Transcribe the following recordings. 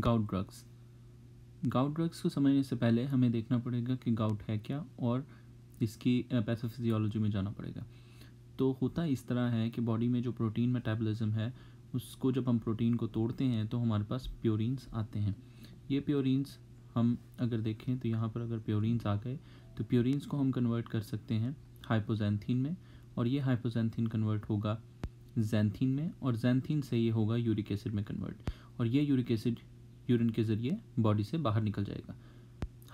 gout drugs gout drugs को समझने से पहले हमें देखना पड़ेगा कि गाउट है क्या और इसकी पैथोफिजियोलॉजी में जाना पड़ेगा तो होता इस तरह है कि बॉडी में जो प्रोटीन मेटाबॉलिज्म है उसको जब हम प्रोटीन को तोड़ते हैं तो हमारे पास प्योरीन्स आते हैं ये प्योरीन्स हम अगर देखें तो यहाँ पर अगर प्योरीन्स आ गए तो प्योरीन्स को हम कन्वर्ट कर सकते हैं हाइपोजेंथिन में और ये हाइपोजैनथीन कन्वर्ट होगा जैनथीन में और जैनथीन से ये होगा यूरिक एसिड में कन्वर्ट और ये यूरिक एसिड यूरिन के ज़रिए बॉडी से बाहर निकल जाएगा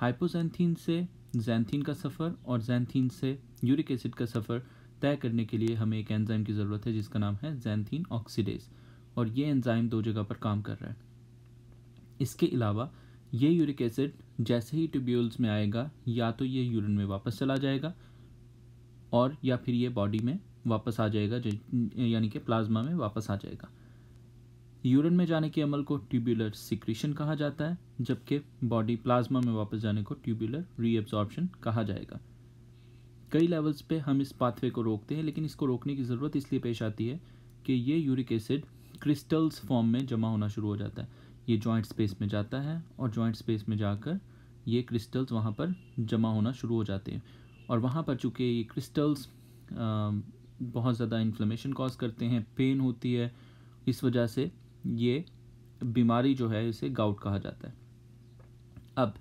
हाइपोजैंथीन से जैंथीन का सफ़र और जैंथीन से यूरिक एसिड का सफ़र तय करने के लिए हमें एक एंजाइम की ज़रूरत है जिसका नाम है जैंथीन ऑक्सीडेज और ये एंजाइम दो जगह पर काम कर रहा है इसके अलावा ये यूरिक एसिड जैसे ही ट्यूब्यूल्स में आएगा या तो ये यूरिन में वापस चला जाएगा और या फिर ये बॉडी में वापस आ जाएगा यानी कि प्लाज्मा में वापस आ जाएगा यूरिन में जाने के अमल को ट्यूबुलर सिक्रीशन कहा जाता है जबकि बॉडी प्लाज्मा में वापस जाने को ट्यूबुलर रीअब्जॉर्प्शन कहा जाएगा कई लेवल्स पे हम इस पाथवे को रोकते हैं लेकिन इसको रोकने की ज़रूरत इसलिए पेश आती है कि ये यूरिक एसिड क्रिस्टल्स फॉर्म में जमा होना शुरू हो जाता है ये जॉइंट स्पेस में जाता है और जॉइंट स्पेस में जाकर ये क्रिस्टल्स वहाँ पर जमा होना शुरू हो जाते हैं और वहाँ पर चूँकि ये क्रिस्टल्स बहुत ज़्यादा इन्फ्लेमेशन कॉज करते हैं पेन होती है इस वजह से ये बीमारी जो है इसे गाउट कहा जाता है अब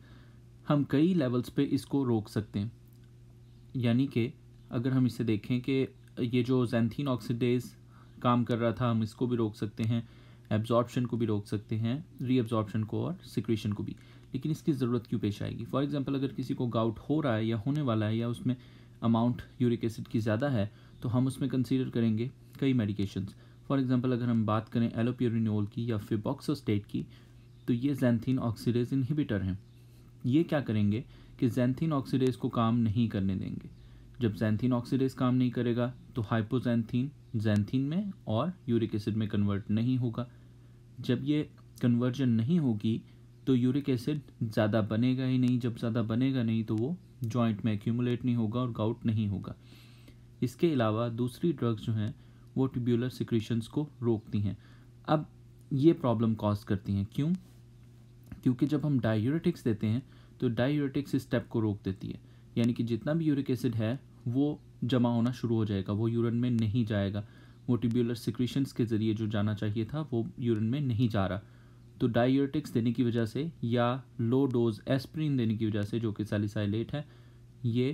हम कई लेवल्स पे इसको रोक सकते हैं यानी कि अगर हम इसे देखें कि ये जो जैंथीन ऑक्सीडेज काम कर रहा था हम इसको भी रोक सकते हैं एब्जॉर्प्शन को भी रोक सकते हैं रीअब्जॉर्प्शन को और सिक्रेशन को भी लेकिन इसकी ज़रूरत क्यों पेश आएगी फॉर एग्ज़ाम्पल अगर किसी को गाउट हो रहा है या होने वाला है या उसमें अमाउंट यूरिक एसिड की ज़्यादा है तो हम उसमें कंसीडर करेंगे कई मेडिकेशंस फॉर एग्जांपल अगर हम बात करें एलोप्योरिनोल की या फिबॉक्सोस्टेट की तो ये जैनथीन ऑक्सीडेज इनहिबिटर हैं ये क्या करेंगे कि जैनथीन ऑक्सीडेज को काम नहीं करने देंगे जब जैनथीन ऑक्सीडेज काम नहीं करेगा तो हाइपोजैनथीन जैनथीन में और यूरिक एसिड में कन्वर्ट नहीं होगा जब ये कन्वर्जन नहीं होगी तो यूरिक एसिड ज़्यादा बनेगा ही नहीं जब ज़्यादा बनेगा नहीं तो वो जॉइंट में एक्यूमुलेट नहीं होगा और गाउट नहीं होगा इसके अलावा दूसरी ड्रग्स जो हैं वो ट्यूब्यूलर सिक्रीशंस को रोकती हैं अब ये प्रॉब्लम कॉज करती हैं क्यों क्योंकि जब हम डायूरेटिक्स देते हैं तो डायूरेटिक्स इस स्टेप को रोक देती है यानी कि जितना भी यूरिक एसिड है वो जमा होना शुरू हो जाएगा वो यूरिन में नहीं जाएगा वो ट्यूब्यूलर सिक्रीशंस के ज़रिए जो जाना चाहिए था वो यूरिन में नहीं जा रहा तो डायूरेटिक्स देने की वजह से या लो डोज एस्प्रिन देने की वजह से जो कि सैलिसाइलेट है ये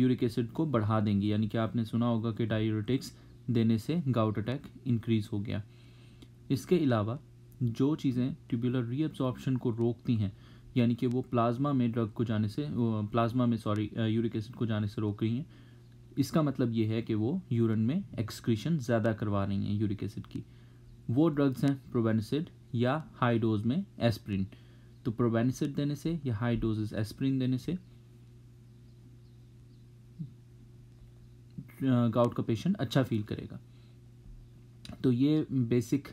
यूरिक एसिड को बढ़ा देंगी यानी कि आपने सुना होगा कि डायूरेटिक्स देने से गाउट अटैक इंक्रीज़ हो गया इसके अलावा जो चीज़ें ट्यूबुलर रीअब्जॉर्प्शन को रोकती हैं यानी कि वो प्लाज्मा में ड्रग को जाने से प्लाज्मा में सॉरी यूरिक एसिड को जाने से रोक रही हैं इसका मतलब ये है कि वो यूरिन में एक्सक्रीशन ज़्यादा करवा रही हैं यूरिक एसिड की वो ड्रग्स हैं प्रोबेनिसिड या हाई डोज में एस्प्रिन तो प्रोबेनिसिड देने से या हाई डोज एस्प्रिन देने से गाउट का पेशेंट अच्छा फील करेगा तो ये बेसिक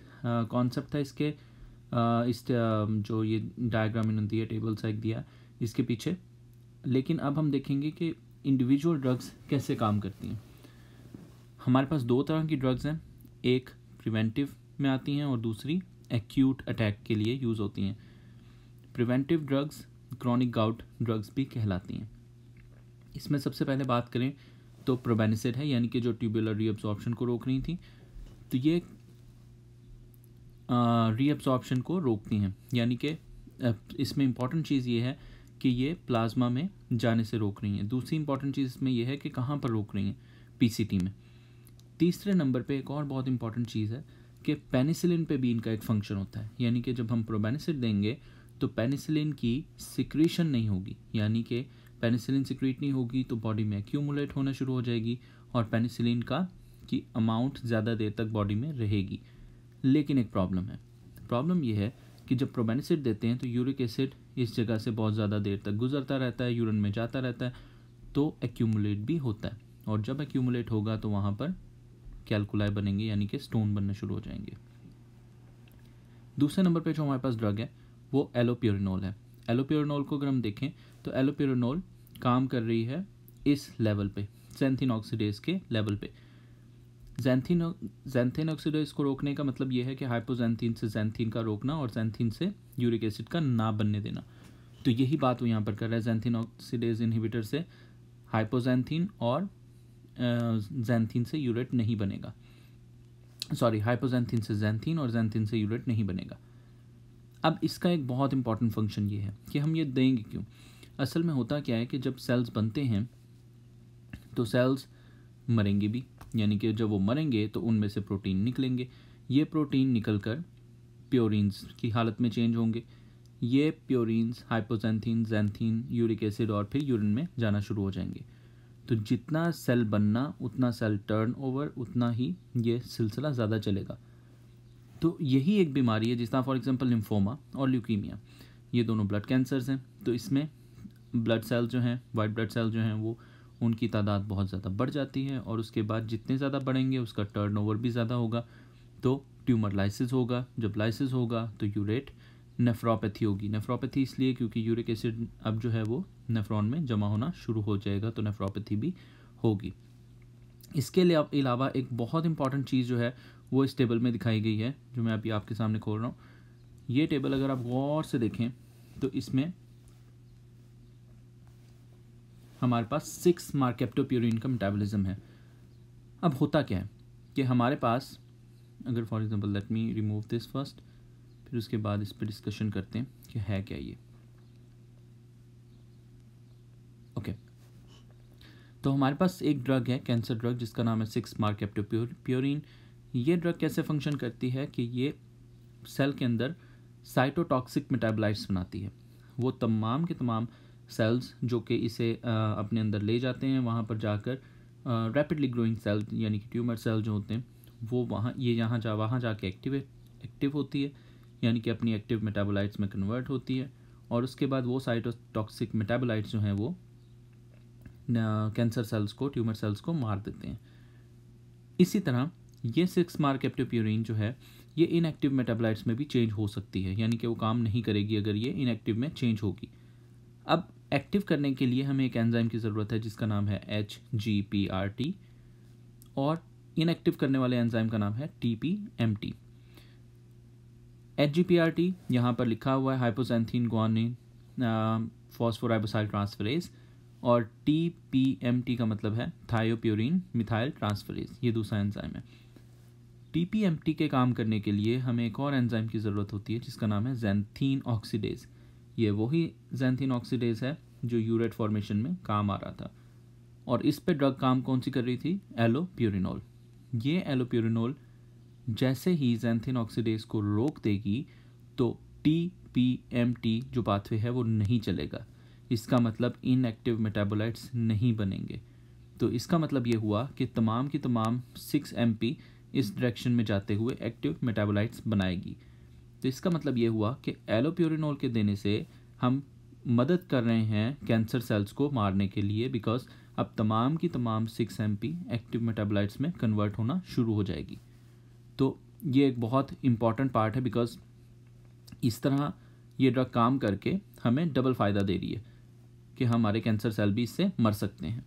कॉन्सेप्ट uh, था इसके uh, इस um, जो ये डायग्राम इन्होंने दिया टेबल साइक दिया इसके पीछे लेकिन अब हम देखेंगे कि इंडिविजुअल ड्रग्स कैसे काम करती हैं हमारे पास दो तरह की ड्रग्स हैं एक प्रिवेंटिव में आती हैं और दूसरी एक्यूट अटैक के लिए यूज़ होती हैं preventive drugs chronic gout drugs भी कहलाती हैं इसमें सबसे पहले बात करें तो प्रोबेनिसिड है यानी कि जो ट्यूबुलर रीअब्जॉर्प्शन को रोक रही थी तो ये रीअब्जॉर्प्शन को रोकती हैं यानी कि इसमें इम्पॉर्टेंट चीज़ ये है कि ये प्लाज्मा में जाने से रोक रही हैं दूसरी इंपॉर्टेंट चीज़ इसमें यह है कि कहाँ पर रोक रही हैं पी में तीसरे नंबर पर एक और बहुत इंपॉर्टेंट चीज़ है कि पेनिसिलिन पे भी इनका एक फंक्शन होता है यानी कि जब हम प्रोबेनिसिड देंगे तो पेनिसिलिन की सिक्रीशन नहीं होगी यानी कि पेनिसिलिन सिक्रीट नहीं होगी तो बॉडी में एक्यूमुलेट होना शुरू हो जाएगी और पेनिसिलिन का की अमाउंट ज़्यादा देर तक बॉडी में रहेगी लेकिन एक प्रॉब्लम है प्रॉब्लम यह है कि जब प्रोबेनिसिड देते हैं तो यूरिक एसिड इस जगह से बहुत ज़्यादा देर तक गुजरता रहता है यूरिन में जाता रहता है तो एक्यूमुलेट भी होता है और जब एक्यूमुलेट होगा तो वहाँ पर कैलकुलाई बनेंगे यानी कि स्टोन बनना शुरू हो जाएंगे दूसरे नंबर पर जो हमारे पास ड्रग है वो एलोप्योरिनोल है एलोपेरोनोल को अगर हम देखें तो एलोपेरोनोल काम कर रही है इस लेवल पे जैंथिन ऑक्सीडेज के लेवल पे जैनथिन जैंथिन ऑक्सीडेज को रोकने का मतलब यह है कि हाइपोजैंथिन से जैनथिन का रोकना और जैनथिन से यूरिक एसिड का ना बनने देना तो यही बात वो यहाँ पर कर रहा है जैनथिन ऑक्सीडेज इनहिबिटर से हाइपोजैंथिन और जैनथिन से यूरेट नहीं बनेगा सॉरी हाइपोजैंथिन से जैंथिन और जैनथिन से यूरेट नहीं बनेगा अब इसका एक बहुत इंपॉर्टेंट फंक्शन ये है कि हम ये देंगे क्यों असल में होता क्या है कि जब सेल्स बनते हैं तो सेल्स मरेंगे भी यानी कि जब वो मरेंगे तो उनमें से प्रोटीन निकलेंगे ये प्रोटीन निकल कर प्योरिन्स की हालत में चेंज होंगे ये purines hypoxanthine xanthine uric acid और फिर यूरिन में जाना शुरू हो जाएंगे तो जितना सेल बनना उतना सेल टर्न ओवर उतना ही ये सिलसिला ज़्यादा चलेगा तो यही एक बीमारी है जिस तरह फॉर एग्जांपल लिम्फोमा और ल्यूकीमिया ये दोनों ब्लड कैंसर्स हैं तो इसमें ब्लड सेल जो हैं वाइट ब्लड सेल जो हैं वो उनकी तादाद बहुत ज़्यादा बढ़ जाती है और उसके बाद जितने ज़्यादा बढ़ेंगे उसका टर्न भी ज़्यादा होगा तो ट्यूमर लाइसिस होगा जब लाइसिस होगा तो यूरेट नेफ्रोपैथी होगी नेफ्रोपैथी इसलिए क्योंकि यूरिक एसिड अब जो है वो नेफ्रॉन में जमा होना शुरू हो जाएगा तो नेफ्रोपैथी भी होगी इसके अलावा एक बहुत इंपॉर्टेंट चीज़ जो है वो इस टेबल में दिखाई गई है जो मैं अभी आपके सामने खोल रहा हूँ ये टेबल अगर आप गौर से देखें तो इसमें हमारे पास सिक्स मार्केप्टोप्यूरिन का मेटाबॉलिज्म है अब होता क्या है कि हमारे पास अगर for example let me remove this first फिर उसके बाद इस पर डिस्कशन करते हैं कि है क्या ये तो हमारे पास एक ड्रग है कैंसर ड्रग जिसका नाम है सिक्स मार्क प्योरिन ये ड्रग कैसे फंक्शन करती है कि ये सेल के अंदर साइटोटॉक्सिक मेटाबोलाइट्स बनाती है वो तमाम के तमाम सेल्स जो कि इसे अपने अंदर ले जाते हैं वहाँ पर जाकर रैपिडली ग्रोइंग सेल यानी कि ट्यूमर सेल जो होते हैं वो वहाँ ये यहाँ जा वहाँ जाके एक्टिव एक्टिव होती है यानी कि अपनी एक्टिव मेटाबोलाइट्स में कन्वर्ट होती है और उसके बाद वो साइटोटॉक्सिक मेटाबोलाइट्स जो हैं वो कैंसर सेल्स को ट्यूमर सेल्स को मार देते हैं इसी तरह ये सिक्स मार कैप्टिव जो है ये इनएक्टिव मेटाबोलाइट्स में भी चेंज हो सकती है यानी कि वो काम नहीं करेगी अगर ये इनएक्टिव में चेंज होगी अब एक्टिव करने के लिए हमें एक एंजाइम की ज़रूरत है जिसका नाम है H G P R T और इनएक्टिव करने वाले एंजाइम का नाम है T P M T H G P R T यहाँ पर लिखा हुआ है हाइपोसेंथिन गुआनिन फॉस्फोराइबोसाइल ट्रांसफरेज और टी पी एम टी का मतलब है थायोप्योरिन मिथाइल ट्रांसफरेज ये दूसरा एंजाइम है टी पी एम टी के काम करने के लिए हमें एक और एंजाइम की ज़रूरत होती है जिसका नाम है जैनथीन ऑक्सीडेज ये वही जैनथीन ऑक्सीडेज है जो यूरेट फॉर्मेशन में काम आ रहा था और इस पे ड्रग काम कौन सी कर रही थी एलोप्यूरिनोल ये एलोप्यूरिनोल जैसे ही जैनथिन ऑक्सीडेज को रोक देगी तो टी पी एम टी जो पाथवे है वो नहीं चलेगा इसका मतलब इनएक्टिव मेटाबोलाइट्स नहीं बनेंगे तो इसका मतलब ये हुआ कि तमाम की तमाम सिक्स एम इस डायरेक्शन में जाते हुए एक्टिव मेटाबोलाइट्स बनाएगी तो इसका मतलब ये हुआ कि एलोप्योरिनोल के देने से हम मदद कर रहे हैं कैंसर सेल्स को मारने के लिए बिकॉज अब तमाम की तमाम सिक्स एम एक्टिव मेटाबोलाइट्स में कन्वर्ट होना शुरू हो जाएगी तो ये एक बहुत इम्पॉर्टेंट पार्ट है बिकॉज इस तरह ये ड्रग काम करके हमें डबल फ़ायदा दे रही है कि हमारे कैंसर सेल भी इससे मर सकते हैं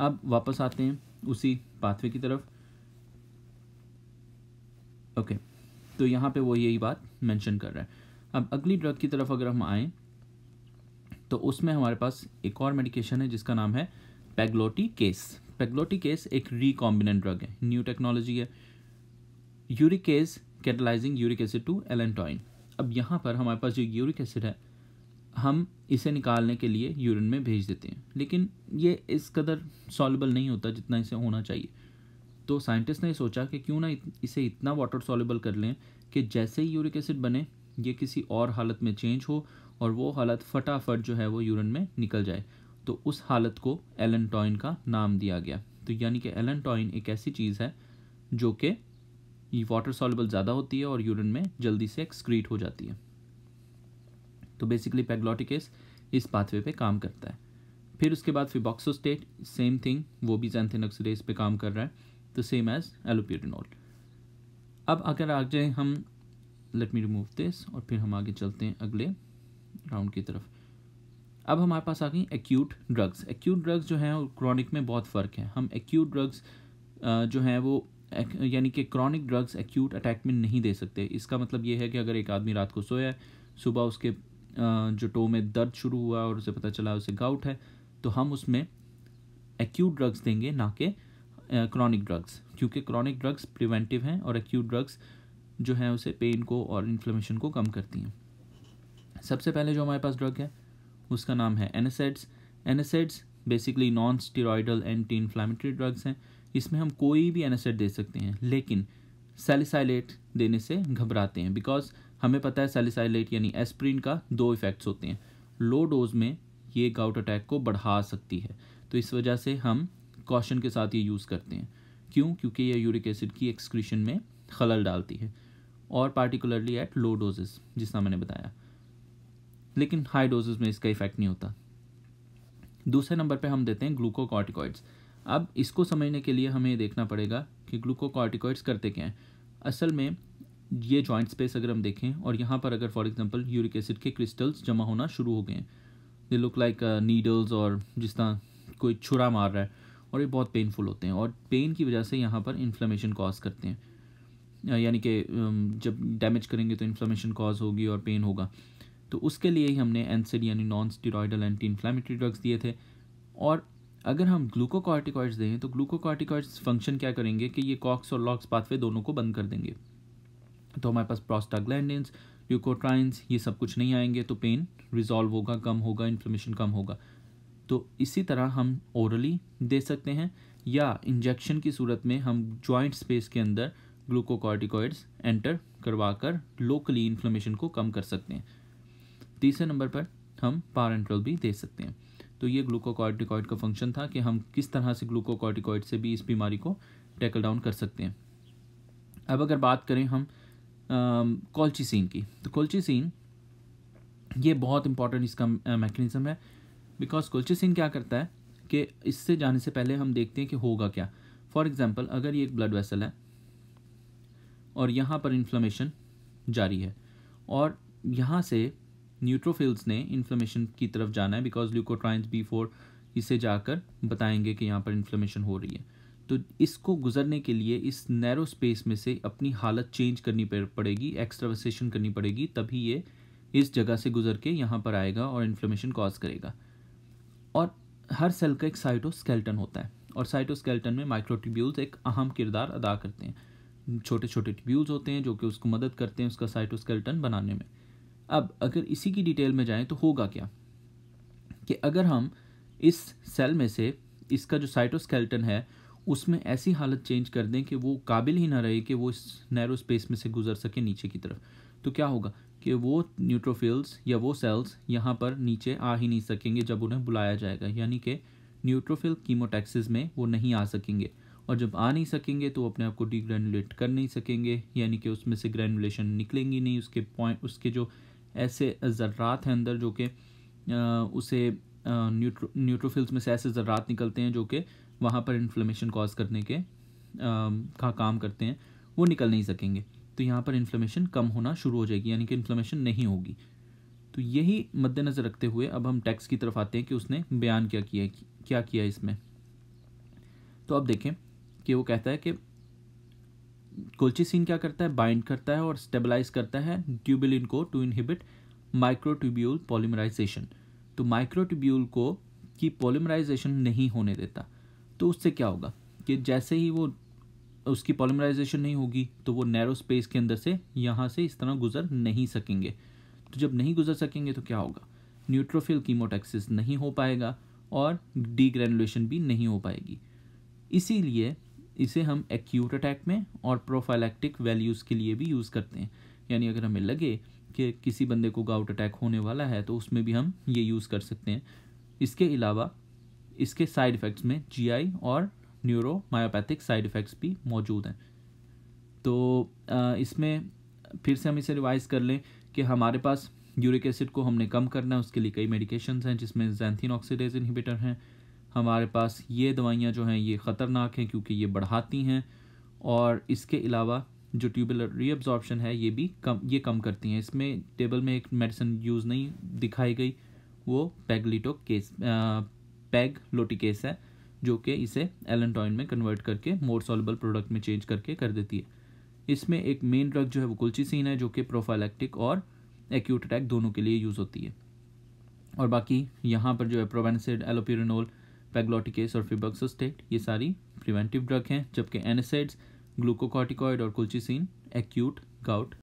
अब वापस आते हैं उसी पाथवे की तरफ ओके तो यहाँ पे वो यही बात मेंशन कर रहा है अब अगली ड्रग की तरफ अगर हम आएँ तो उसमें हमारे पास एक और मेडिकेशन है जिसका नाम है पेग्लोटी केस पेग्लोटी केस एक रिकॉम्बिनेंट ड्रग है न्यू टेक्नोलॉजी है uricase catalysing uric acid to allantoin अब यहाँ पर हमारे पास जो यूरिक एसिड है हम इसे निकालने के लिए यूरिन में भेज देते हैं लेकिन ये इस कदर सॉलेबल नहीं होता जितना इसे होना चाहिए तो साइंटिस्ट ने सोचा कि क्यों ना इसे इतना वाटर सॉलेबल कर लें कि जैसे ही यूरिक एसिड बने ये किसी और हालत में चेंज हो और वो हालत फटाफट जो है वो यूरिन में निकल जाए तो उस हालत को एलनटॉइन का नाम दिया गया तो यानी कि एलेंटॉइन एक ऐसी चीज़ है जो कि वाटर सॉलेबल ज़्यादा होती है और यूरिन में जल्दी से एक्सक्रीट हो जाती है तो बेसिकली पेग्लोटिकेस इस पाथवे पे काम करता है फिर उसके बाद फिबॉक्सोस्टेट सेम थिंग वो भी जैंथिन ऑक्सीडेज पे काम कर रहा है तो सेम एज एलोप्यूटिनॉल अब अगर आ जाए हम लेट मी रिमूव दिस और फिर हम आगे चलते हैं अगले राउंड की तरफ अब हमारे पास आ गई एक्यूट ड्रग्स एक्यूट ड्रग्स जो हैं क्रॉनिक में बहुत फ़र्क है हम एक्यूट ड्रग्स जो हैं वो यानी कि क्रॉनिक ड्रग्स एक्यूट अटैक में नहीं दे सकते इसका मतलब ये है कि अगर एक आदमी रात को सोया है सुबह उसके जो टो में दर्द शुरू हुआ और उसे पता चला उसे गाउट है तो हम उसमें एक्यूट ड्रग्स देंगे ना कि क्रॉनिक ड्रग्स क्योंकि क्रॉनिक ड्रग्स प्रिवेंटिव हैं और एक्यूट ड्रग्स जो हैं उसे पेन को और इन्फ्लेमेशन को कम करती हैं सबसे पहले जो हमारे पास ड्रग है उसका नाम है NSAIDs NSAIDs basically non steroidal anti inflammatory drugs हैं इसमें हम कोई भी एनासेड दे सकते हैं लेकिन सेलिसाइलेट देने से घबराते हैं बिकॉज हमें पता है सेलिसाइलेट यानी एस्प्रिन का दो इफ़ेक्ट्स होते हैं लो डोज में ये गाउट अटैक को बढ़ा सकती है तो इस वजह से हम कॉशन के साथ ये यूज़ करते हैं क्यों क्योंकि यह यूरिक एसिड की एक्सक्रीशन में खलल डालती है और पार्टिकुलरली एट लो डोजेस जिसना मैंने बताया लेकिन हाई डोजेज में इसका इफेक्ट नहीं होता दूसरे नंबर पे हम देते हैं ग्लूकोकॉर्टिकॉइड्स अब इसको समझने के लिए हमें देखना पड़ेगा कि ग्लूकोकॉर्टिकॉइड्स करते क्या हैं असल में ये जॉइंट स्पेस अगर हम देखें और यहाँ पर अगर फॉर एग्जांपल यूरिक एसिड के क्रिस्टल्स जमा होना शुरू हो गए हैं दे लुक लाइक नीडल्स और जिस तरह कोई छुरा मार रहा है और ये बहुत पेनफुल होते हैं और पेन की वजह से यहाँ पर इन्फ्लेमेशन कॉज करते हैं यानी कि जब डैमेज करेंगे तो इन्फ्लेमेशन कॉज होगी और पेन होगा तो उसके लिए ही हमने एनसिड यानी non steroidal anti inflammatory drugs दिए थे और अगर हम ग्लूकोकॉर्टिकॉइड्स दें तो ग्लूकोकॉर्टिकॉइड्स फंक्शन क्या करेंगे कि ये कॉक्स और लॉक्स पाथवे दोनों को बंद कर देंगे तो हमारे पास प्रोस्टाग्लैंडस ल्यूकोट्राइन्स ये सब कुछ नहीं आएंगे तो पेन रिजॉल्व होगा कम होगा इन्फ्लेमेशन कम होगा तो इसी तरह हम ओरली दे सकते हैं या इंजेक्शन की सूरत में हम जॉइंट स्पेस के अंदर ग्लूकोकॉर्टिकॉइड्स एंटर करवा कर लोकली इन्फ्लेमेशन को कम कर सकते हैं तीसरे नंबर पर हम पारेंट्रल भी दे सकते हैं तो ये ग्लूकोकॉर्टिकॉइड का फंक्शन था कि हम किस तरह से ग्लूकोकॉर्टिकॉइड से भी इस बीमारी को टैकल डाउन कर सकते हैं अब अगर बात करें हम कोल्चीसिन um, की तो कोल्चीसिन ये बहुत इंपॉर्टेंट इसका मैकेनिज़्म uh, है बिकॉज कोल्चीसिन क्या करता है कि इससे जाने से पहले हम देखते हैं कि होगा क्या फॉर एग्ज़ाम्पल अगर ये एक ब्लड वेसल है और यहाँ पर इन्फ्लमेशन जारी है और यहाँ से न्यूट्रोफिल्स ने इन्फ्लेमेशन की तरफ जाना है बिकॉज ल्यूकोट्राइंस बी फोर इसे जाकर बताएंगे कि यहाँ पर इन्फ्लेमेशन हो रही है तो इसको गुजरने के लिए इस नैरो स्पेस में से अपनी हालत चेंज करनी पड़ेगी एक्स्ट्रावसेशन करनी पड़ेगी तभी ये इस जगह से गुजर के यहाँ पर आएगा और इन्फ्लेमेशन कॉज करेगा और हर सेल का एक साइटोस्केल्टन होता है और साइटोस्केल्टन में माइक्रोट्यूब्यूल्स एक अहम किरदार अदा करते हैं छोटे छोटे ट्यूब्यूल्स होते हैं जो कि उसको मदद करते हैं उसका साइटोस्केल्टन बनाने में अब अगर इसी की डिटेल में जाएं तो होगा क्या कि अगर हम इस सेल में से इसका जो साइटोस्केल्टन है उसमें ऐसी हालत चेंज कर दें कि वो काबिल ही ना रहे कि वो इस नैरो स्पेस में से गुजर सके नीचे की तरफ तो क्या होगा कि वो न्यूट्रोफिल्स या वो सेल्स यहाँ पर नीचे आ ही नहीं सकेंगे जब उन्हें बुलाया जाएगा यानी कि न्यूट्रोफिल कीमोटैक्सिस में वो नहीं आ सकेंगे और जब आ नहीं सकेंगे तो अपने आप को डिग्रेनुलेट कर नहीं सकेंगे यानी कि उसमें से ग्रेनुलेशन निकलेंगी नहीं उसके पॉइंट उसके जो ऐसे ज़र्रात हैं अंदर जो कि उसे न्यूट्रो न्यूट्रोफिल्स में से ऐसे ज़रात निकलते हैं जो कि वहाँ पर इन्फ्लेमेशन कॉज करने के का काम करते हैं वो निकल नहीं सकेंगे तो यहाँ पर इन्फ्लेमेशन कम होना शुरू हो जाएगी यानी कि इन्फ्लेमेशन नहीं होगी तो यही मद्देनज़र रखते हुए अब हम टैक्स की तरफ आते हैं कि उसने बयान क्या किया क्या किया इसमें तो अब देखें कि वो कहता है कि कोल्चिसिन क्या करता है बाइंड करता है और स्टेबलाइज करता है ट्यूबिलिन को टू इनहिबिट माइक्रोट्यूब्यूल पॉलीमराइजेशन तो माइक्रोट्यूब्यूल को की पॉलीमराइजेशन नहीं होने देता तो उससे क्या होगा कि जैसे ही वो उसकी पॉलीमराइजेशन नहीं होगी तो वो नैरो स्पेस के अंदर से यहाँ से इस तरह गुजर नहीं सकेंगे तो जब नहीं गुजर सकेंगे तो क्या होगा न्यूट्रोफिल कीमोटैक्सिस नहीं हो पाएगा और डीग्रेनुलेशन भी नहीं हो पाएगी इसीलिए इसे हम एक्यूट अटैक में और प्रोफाइलैक्टिक वैल्यूज़ के लिए भी यूज़ करते हैं यानी अगर हमें लगे कि किसी बंदे को गाउट अटैक होने वाला है तो उसमें भी हम ये यूज़ कर सकते हैं इसके अलावा इसके साइड इफ़ेक्ट्स में जी और न्यूरोमायोपैथिक साइड इफ़ेक्ट्स भी मौजूद हैं तो इसमें फिर से हम इसे रिवाइज़ कर लें कि हमारे पास यूरिक एसिड को हमने कम करना है उसके लिए कई मेडिकेशंस हैं जिसमें जैंथिन ऑक्सीडेज इनहिबिटर हैं हमारे पास ये दवाइयाँ जो हैं ये ख़तरनाक हैं क्योंकि ये बढ़ाती हैं और इसके अलावा जो ट्यूबल रीअब्जॉर्बशन है ये भी कम ये कम करती हैं इसमें टेबल में एक मेडिसिन यूज़ नहीं दिखाई गई वो पैगलिटो केस पैग लोटिकेस है जो कि इसे एलेंटॉइन में कन्वर्ट करके मोर सॉलेबल प्रोडक्ट में चेंज करके कर देती है इसमें एक मेन ड्रग जो है वो सीन है जो कि प्रोफाइलेक्टिक और एक्यूट अटैक दोनों के लिए यूज़ होती है और बाकी यहाँ पर जो है प्रोवेंसिड एलोपिरनोल पैगलोटिकेस और फिबक्सोस्टेट ये सारी प्रिवेंटिव ड्रग हैं जबकि एनेसाइड्स ग्लूकोकॉटिकॉइड और कुल्चिसिन एक्यूट गाउट